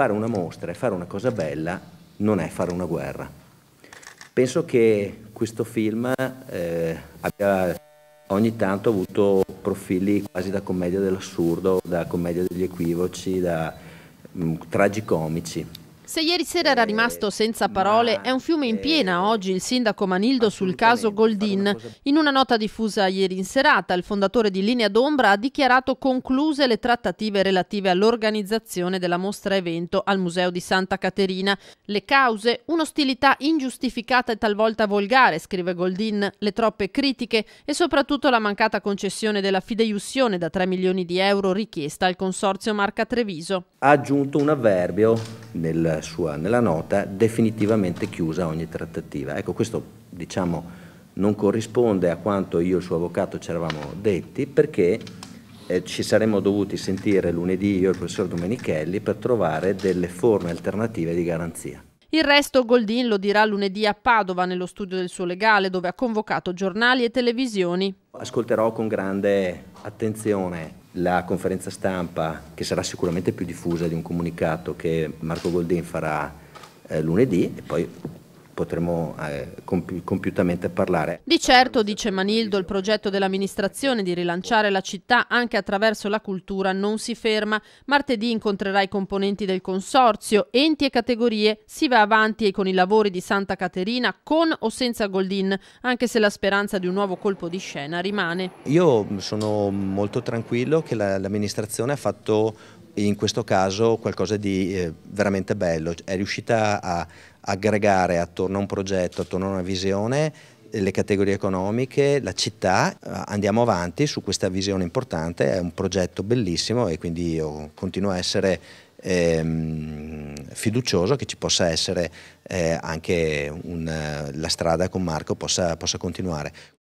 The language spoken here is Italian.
fare una mostra e fare una cosa bella non è fare una guerra. Penso che questo film eh, abbia ogni tanto avuto profili quasi da commedia dell'assurdo, da commedia degli equivoci, da mh, mm, tragicomici. Se ieri sera era rimasto senza parole, è un fiume in eh, piena oggi il sindaco Manildo sul caso Goldin. In una nota diffusa ieri in serata, il fondatore di Linea d'Ombra ha dichiarato concluse le trattative relative all'organizzazione della mostra evento al Museo di Santa Caterina. Le cause? Un'ostilità ingiustificata e talvolta volgare, scrive Goldin, le troppe critiche e soprattutto la mancata concessione della fideiussione da 3 milioni di euro richiesta al consorzio Marca Treviso. Ha aggiunto un avverbio nel sua, nella nota definitivamente chiusa ogni trattativa. Ecco, questo diciamo, non corrisponde a quanto io e il suo avvocato ci eravamo detti perché eh, ci saremmo dovuti sentire lunedì io e il professor Domenichelli per trovare delle forme alternative di garanzia. Il resto Goldin lo dirà lunedì a Padova nello studio del suo legale dove ha convocato giornali e televisioni. Ascolterò con grande attenzione la conferenza stampa che sarà sicuramente più diffusa di un comunicato che Marco Goldin farà eh, lunedì e poi potremo eh, compi compiutamente parlare. Di certo, dice Manildo, il progetto dell'amministrazione di rilanciare la città anche attraverso la cultura non si ferma. Martedì incontrerà i componenti del consorzio, enti e categorie. Si va avanti con i lavori di Santa Caterina con o senza Goldin, anche se la speranza di un nuovo colpo di scena rimane. Io sono molto tranquillo che l'amministrazione la, ha fatto in questo caso qualcosa di eh, veramente bello, è riuscita a, aggregare attorno a un progetto, attorno a una visione, eh, le categorie economiche, la città, eh, andiamo avanti su questa visione importante, è un progetto bellissimo e quindi io continuo a essere ehm, fiducioso che ci possa essere eh, anche un, eh, la strada con Marco possa, possa continuare.